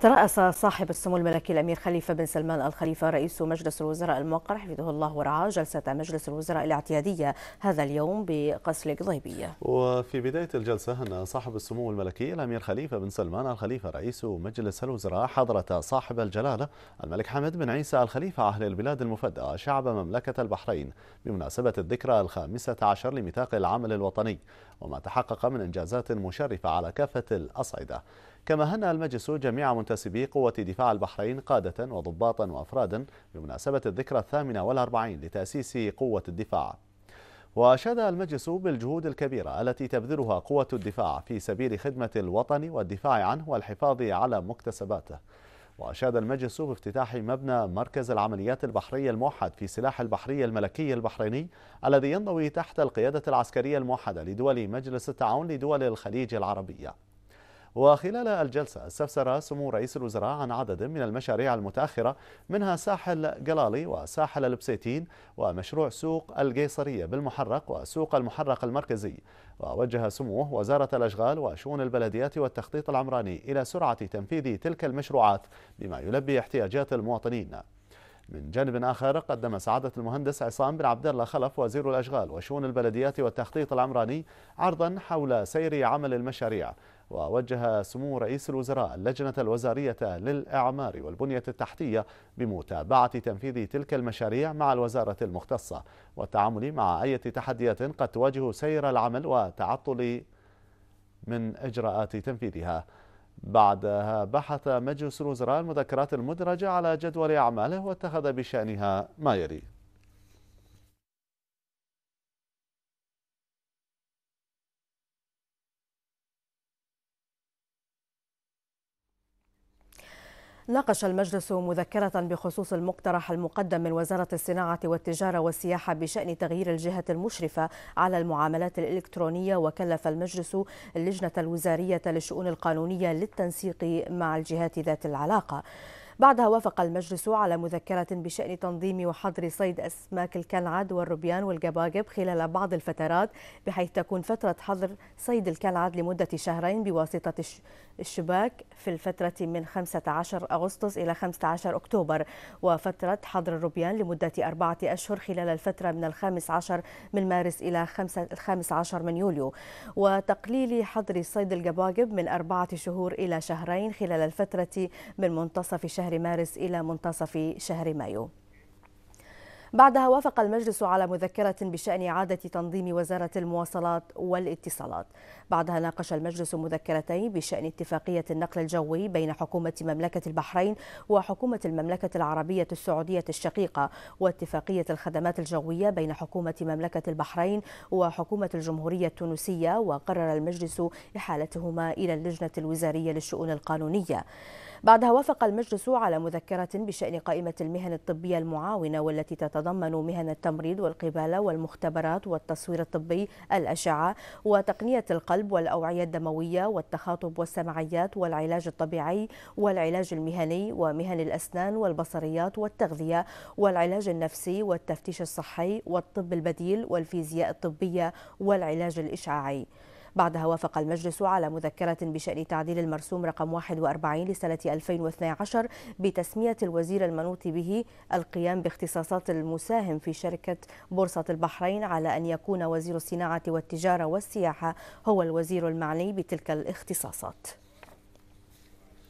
ترأس صاحب السمو الملكي الأمير خليفة بن سلمان الخليفة رئيس مجلس الوزراء الموقر حفظه الله ورعاه جلسة مجلس الوزراء الاعتيادية هذا اليوم بقصر القضيبية وفي بداية الجلسة هنا صاحب السمو الملكي الأمير خليفة بن سلمان الخليفة رئيس مجلس الوزراء حضرة صاحب الجلالة الملك حمد بن عيسى الخليفة أهل البلاد المفدى شعب مملكة البحرين بمناسبة الذكرى الخامسة عشر لميثاق العمل الوطني وما تحقق من إنجازات مشرفة على كافة الأصعدة كما هنأ المجلس جميع منتسبي قوة دفاع البحرين قادة وضباطا وأفرادا بمناسبة الذكرى الثامنة والأربعين لتأسيس قوة الدفاع وأشاد المجلس بالجهود الكبيرة التي تبذلها قوة الدفاع في سبيل خدمة الوطن والدفاع عنه والحفاظ على مكتسباته وأشاد المجلس بافتتاح مبنى مركز العمليات البحرية الموحد في سلاح البحرية الملكي البحريني الذي ينضوي تحت القيادة العسكرية الموحدة لدول مجلس التعاون لدول الخليج العربية وخلال الجلسة استفسر سمو رئيس الوزراء عن عدد من المشاريع المتأخرة منها ساحل جلالي وساحل البسيتين ومشروع سوق القيصرية بالمحرق وسوق المحرق المركزي ووجه سموه وزارة الأشغال وشؤون البلديات والتخطيط العمراني إلى سرعة تنفيذ تلك المشروعات بما يلبي احتياجات المواطنين من جانب آخر قدم سعادة المهندس عصام بن عبد الله خلف وزير الأشغال وشؤون البلديات والتخطيط العمراني عرضا حول سير عمل المشاريع ووجه سمو رئيس الوزراء اللجنة الوزارية للإعمار والبنية التحتية بمتابعة تنفيذ تلك المشاريع مع الوزارة المختصة والتعامل مع أي تحديات قد تواجه سير العمل وتعطل من إجراءات تنفيذها بعدها بحث مجلس الوزراء المذكرات المدرجة على جدول أعماله واتخذ بشأنها ما يلي ناقش المجلس مذكرة بخصوص المقترح المقدم من وزارة الصناعة والتجارة والسياحة بشأن تغيير الجهة المشرفة على المعاملات الإلكترونية وكلف المجلس اللجنة الوزارية للشؤون القانونية للتنسيق مع الجهات ذات العلاقة. بعدها وافق المجلس على مذكرة بشأن تنظيم وحظر صيد أسماك الكلعد والربيان والجباجب خلال بعض الفترات بحيث تكون فترة حظر صيد الكلعد لمدة شهرين بواسطة الشباك في الفترة من 15 أغسطس إلى 15 أكتوبر وفترة حظر الربيان لمدة أربعة أشهر خلال الفترة من 15 من مارس إلى 15 من يوليو وتقليل حظر صيد الجباجب من أربعة شهور إلى شهرين خلال الفترة من منتصف شهر شهر مارس إلى منتصف شهر مايو بعدها وافق المجلس على مذكرة بشأن إعادة تنظيم وزارة المواصلات والاتصالات بعدها ناقش المجلس مذكرتين بشأن اتفاقية النقل الجوي بين حكومة مملكة البحرين وحكومة المملكة العربية السعودية الشقيقة واتفاقية الخدمات الجوية بين حكومة مملكة البحرين وحكومة الجمهورية التونسية وقرر المجلس إحالتهما إلى اللجنة الوزارية للشؤون القانونية بعدها وافق المجلس على مذكرة بشأن قائمة المهن الطبية المعاونة والتي تتضمن تتضمن مهن التمريض والقبالة والمختبرات والتصوير الطبي الأشعة وتقنية القلب والأوعية الدموية والتخاطب والسمعيات والعلاج الطبيعي والعلاج المهني ومهن الأسنان والبصريات والتغذية والعلاج النفسي والتفتيش الصحي والطب البديل والفيزياء الطبية والعلاج الإشعاعي بعدها وافق المجلس على مذكرة بشأن تعديل المرسوم رقم 41 لسنة 2012 بتسمية الوزير المنوط به القيام باختصاصات المساهم في شركة بورصة البحرين على أن يكون وزير الصناعة والتجارة والسياحة هو الوزير المعني بتلك الاختصاصات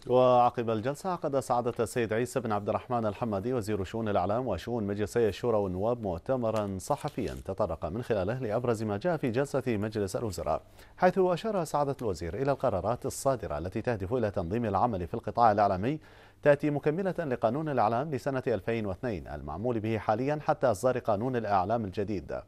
وعقب الجلسة عقد سعادة السيد عيسى بن عبد الرحمن الحمادي وزير شؤون الإعلام وشؤون مجلسي الشورى والنواب مؤتمرا صحفيا تطرق من خلاله لأبرز ما جاء في جلسة مجلس الوزراء حيث أشار سعادة الوزير إلى القرارات الصادرة التي تهدف إلى تنظيم العمل في القطاع الإعلامي تأتي مكملة لقانون الإعلام لسنة 2002 المعمول به حاليا حتى إصدار قانون الإعلام الجديد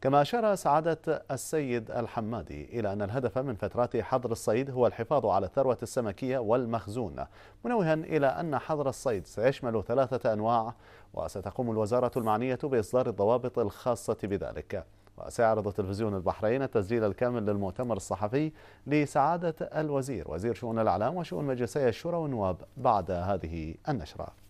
كما أشار سعادة السيد الحمادي إلى أن الهدف من فترات حظر الصيد هو الحفاظ على الثروة السمكية والمخزون منوها إلى أن حظر الصيد سيشمل ثلاثة أنواع وستقوم الوزارة المعنية بإصدار الضوابط الخاصة بذلك وسيعرض تلفزيون البحرين التسجيل الكامل للمؤتمر الصحفي لسعادة الوزير وزير شؤون الإعلام وشؤون مجلسي الشورى والنواب بعد هذه النشرة